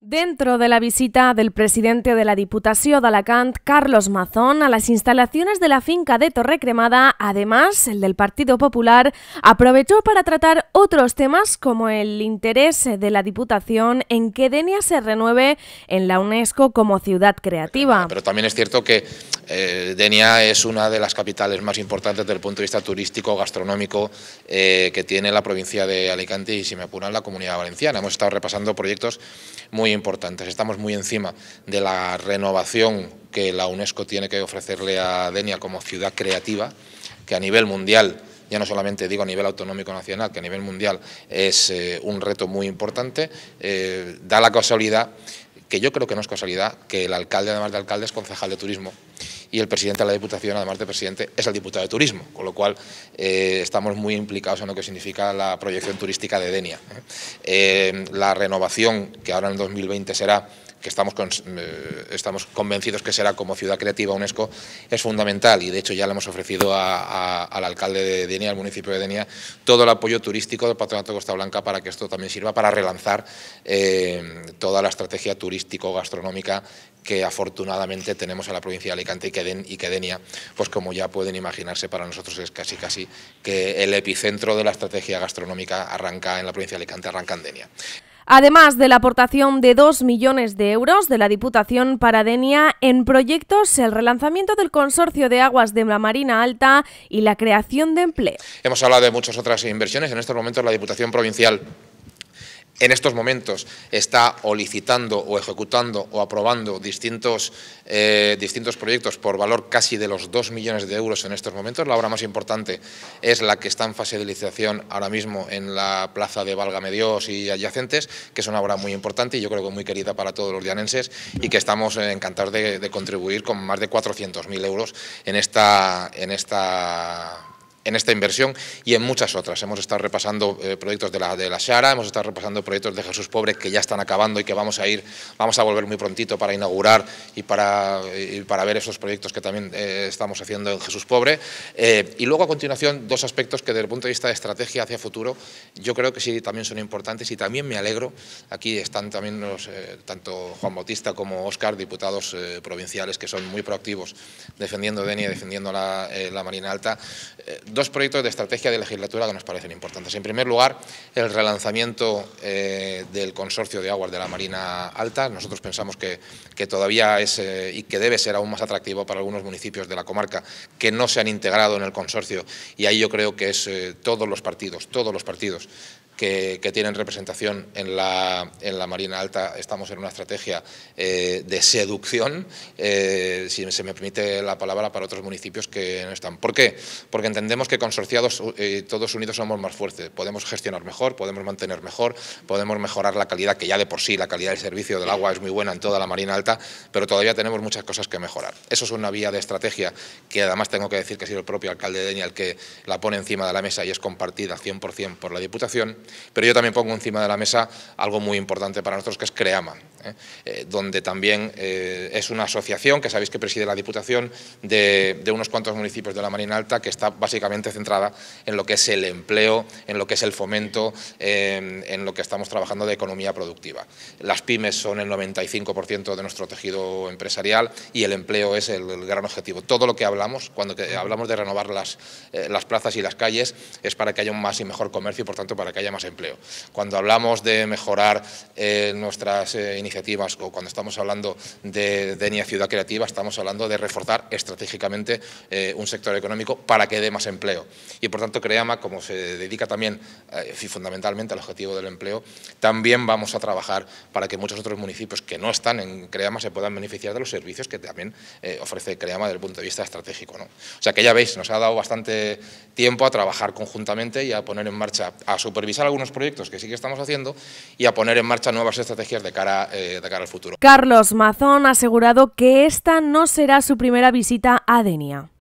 Dentro de la visita del presidente de la Diputación de Alacant, Carlos Mazón, a las instalaciones de la finca de Torre Cremada, además el del Partido Popular, aprovechó para tratar otros temas como el interés de la Diputación en que Denia se renueve en la UNESCO como ciudad creativa. Pero también es cierto que eh, Denia es una de las capitales más importantes desde el punto de vista turístico, gastronómico, eh, que tiene la provincia de Alicante y, si me apuran, la comunidad valenciana. Hemos estado repasando proyectos muy importantes. Estamos muy encima de la renovación que la UNESCO tiene que ofrecerle a Denia como ciudad creativa, que a nivel mundial ya no solamente digo a nivel autonómico nacional, que a nivel mundial es eh, un reto muy importante, da la casualidad que yo creo que no es casualidad, que el alcalde, además de alcalde, es concejal de turismo y el presidente de la Diputación, además de presidente, es el diputado de Turismo, con lo cual eh, estamos muy implicados en lo que significa la proyección turística de Denia. ¿eh? Eh, la renovación, que ahora en 2020 será que estamos, eh, estamos convencidos que será como ciudad creativa UNESCO, es fundamental y de hecho ya le hemos ofrecido al alcalde de Denia, al municipio de Denia, todo el apoyo turístico del Patronato de Costa Blanca para que esto también sirva para relanzar eh, toda la estrategia turístico-gastronómica que afortunadamente tenemos en la provincia de Alicante y que, y que Denia, pues como ya pueden imaginarse, para nosotros es casi casi que el epicentro de la estrategia gastronómica arranca en la provincia de Alicante, arranca en Denia además de la aportación de 2 millones de euros de la Diputación para Denia en proyectos, el relanzamiento del Consorcio de Aguas de la Marina Alta y la creación de empleo. Hemos hablado de muchas otras inversiones, en estos momentos la Diputación Provincial en estos momentos está solicitando o ejecutando o aprobando distintos, eh, distintos proyectos por valor casi de los 2 millones de euros en estos momentos. La obra más importante es la que está en fase de licitación ahora mismo en la plaza de Valga Medios y adyacentes, que es una obra muy importante y yo creo que muy querida para todos los llanenses y que estamos eh, encantados de, contribuir con más de 400.000 euros en esta, en esta en esta inversión y en muchas otras. Hemos estado repasando eh, proyectos de la, de la Shara, hemos estado repasando proyectos de Jesús Pobre que ya están acabando y que vamos a ir, vamos a volver muy prontito para inaugurar y para, para ver esos proyectos que también eh, estamos haciendo en Jesús Pobre. Eh, y luego a continuación dos aspectos que desde el punto de vista de estrategia hacia futuro yo creo que sí también son importantes y también me alegro, aquí están también los, tanto Juan Bautista como Óscar, diputados provinciales que son muy proactivos defendiendo Denia, defendiendo la, la Marina Alta dos proyectos de estrategia de legislatura que nos parecen importantes. En primer lugar, el relanzamiento eh, del consorcio de aguas de la Marina Alta. Nosotros pensamos que, todavía es eh, y que debe ser aún más atractivo para algunos municipios de la comarca que no se han integrado en el consorcio y ahí yo creo que es eh, todos los partidos, todos los partidos que, tienen representación en la, en la, Marina Alta, estamos en una estrategia eh, de seducción, eh, si se me permite la palabra, para otros municipios que no están. ¿Por qué? Porque entendemos que consorciados eh, todos unidos somos más fuertes, podemos gestionar mejor, podemos mantener mejor, podemos mejorar la calidad, que ya de por sí la calidad del servicio del agua es muy buena en toda la Marina Alta, pero todavía tenemos muchas cosas que mejorar. Eso es una vía de estrategia que además tengo que decir que ha sido el propio alcalde de Deña el que la pone encima de la mesa y es compartida 100% por la Diputación pero yo también pongo encima de la mesa algo muy importante para nosotros, que es CREAMA. ¿eh? Eh, donde también eh, es una asociación que sabéis que preside la Diputación de, unos cuantos municipios de la Marina Alta que está básicamente centrada en lo que es el empleo, en lo que es el fomento, en lo que estamos trabajando de economía productiva. Las pymes son el 95% de nuestro tejido empresarial y el empleo es el, gran objetivo. Todo lo que hablamos, cuando hablamos de renovar las, las plazas y las calles, es para que haya un más y mejor comercio y, por tanto, para que haya más empleo. Cuando hablamos de mejorar nuestras iniciativas, iniciativas o cuando estamos hablando de Denia Ciudad Creativa, estamos hablando de reforzar estratégicamente eh, un sector económico para que dé más empleo. Y por tanto, CREAMA, como se dedica también eh, fundamentalmente al objetivo del empleo, también vamos a trabajar para que muchos otros municipios que no están en CREAMA se puedan beneficiar de los servicios que también eh, ofrece CREAMA desde el punto de vista estratégico. ¿no? O sea que ya veis, nos ha dado bastante tiempo a trabajar conjuntamente y a poner en marcha, a supervisar algunos proyectos que sí que estamos haciendo y a poner en marcha nuevas estrategias de cara, eh, de cara al futuro. Carlos Mazón ha asegurado que esta no será su primera visita a Denia.